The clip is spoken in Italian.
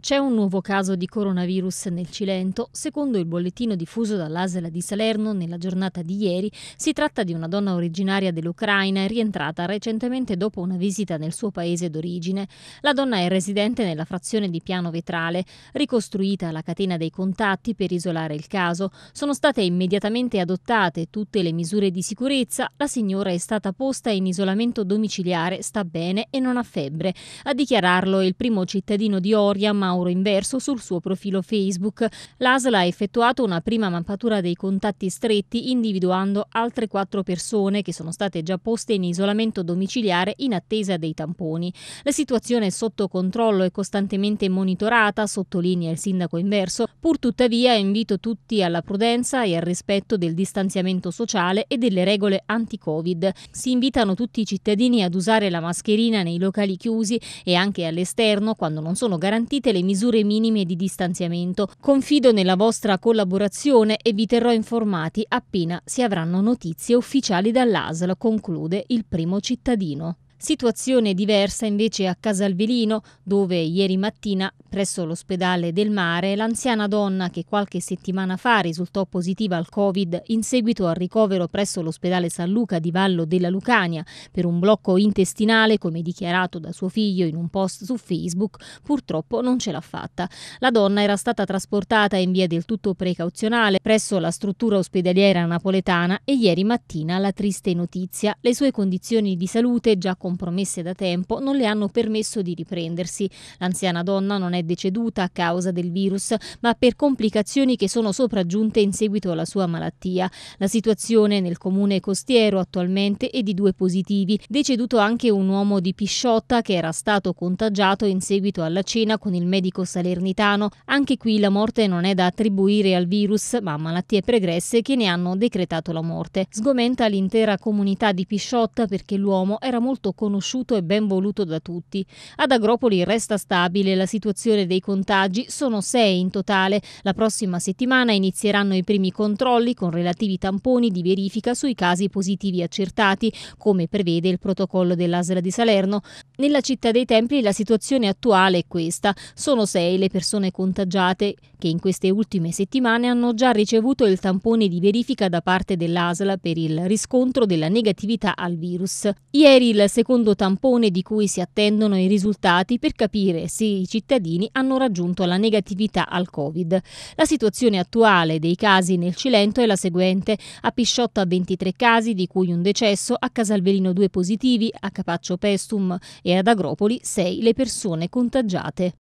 C'è un nuovo caso di coronavirus nel Cilento. Secondo il bollettino diffuso dall'Asela di Salerno nella giornata di ieri, si tratta di una donna originaria dell'Ucraina rientrata recentemente dopo una visita nel suo paese d'origine. La donna è residente nella frazione di Piano Vetrale, ricostruita la catena dei contatti per isolare il caso. Sono state immediatamente adottate tutte le misure di sicurezza. La signora è stata posta in isolamento domiciliare, sta bene e non ha febbre. A dichiararlo è il primo cittadino di Oriam Mauro Inverso sul suo profilo Facebook. L'ASL ha effettuato una prima mappatura dei contatti stretti individuando altre quattro persone che sono state già poste in isolamento domiciliare in attesa dei tamponi. La situazione è sotto controllo e costantemente monitorata, sottolinea il sindaco Inverso, Purtuttavia invito tutti alla prudenza e al rispetto del distanziamento sociale e delle regole anti-Covid. Si invitano tutti i cittadini ad usare la mascherina nei locali chiusi e anche all'esterno quando non sono garantite le le misure minime di distanziamento. Confido nella vostra collaborazione e vi terrò informati appena si avranno notizie ufficiali dall'ASL, conclude il primo cittadino. Situazione diversa invece a Casalvelino, dove ieri mattina, presso l'ospedale del mare, l'anziana donna che qualche settimana fa risultò positiva al Covid in seguito al ricovero presso l'ospedale San Luca di Vallo della Lucania per un blocco intestinale, come dichiarato da suo figlio in un post su Facebook, purtroppo non ce l'ha fatta. La donna era stata trasportata in via del tutto precauzionale presso la struttura ospedaliera napoletana e ieri mattina la triste notizia, le sue condizioni di salute già con compromesse da tempo, non le hanno permesso di riprendersi. L'anziana donna non è deceduta a causa del virus, ma per complicazioni che sono sopraggiunte in seguito alla sua malattia. La situazione nel comune costiero attualmente è di due positivi, deceduto anche un uomo di Pisciotta che era stato contagiato in seguito alla cena con il medico salernitano. Anche qui la morte non è da attribuire al virus, ma a malattie pregresse che ne hanno decretato la morte. Sgomenta l'intera comunità di Pisciotta perché l'uomo era molto conosciuto e ben voluto da tutti. Ad Agropoli resta stabile la situazione dei contagi, sono sei in totale. La prossima settimana inizieranno i primi controlli con relativi tamponi di verifica sui casi positivi accertati, come prevede il protocollo dell'Asera di Salerno. Nella città dei Templi la situazione attuale è questa. Sono sei le persone contagiate, che in queste ultime settimane hanno già ricevuto il tampone di verifica da parte dell'ASL per il riscontro della negatività al virus. Ieri il secondo tampone di cui si attendono i risultati per capire se i cittadini hanno raggiunto la negatività al Covid. La situazione attuale dei casi nel Cilento è la seguente. A Pisciotta 23 casi, di cui un decesso, a Casalvelino 2 positivi, a Capaccio Pestum e ad Agropoli 6 le persone contagiate.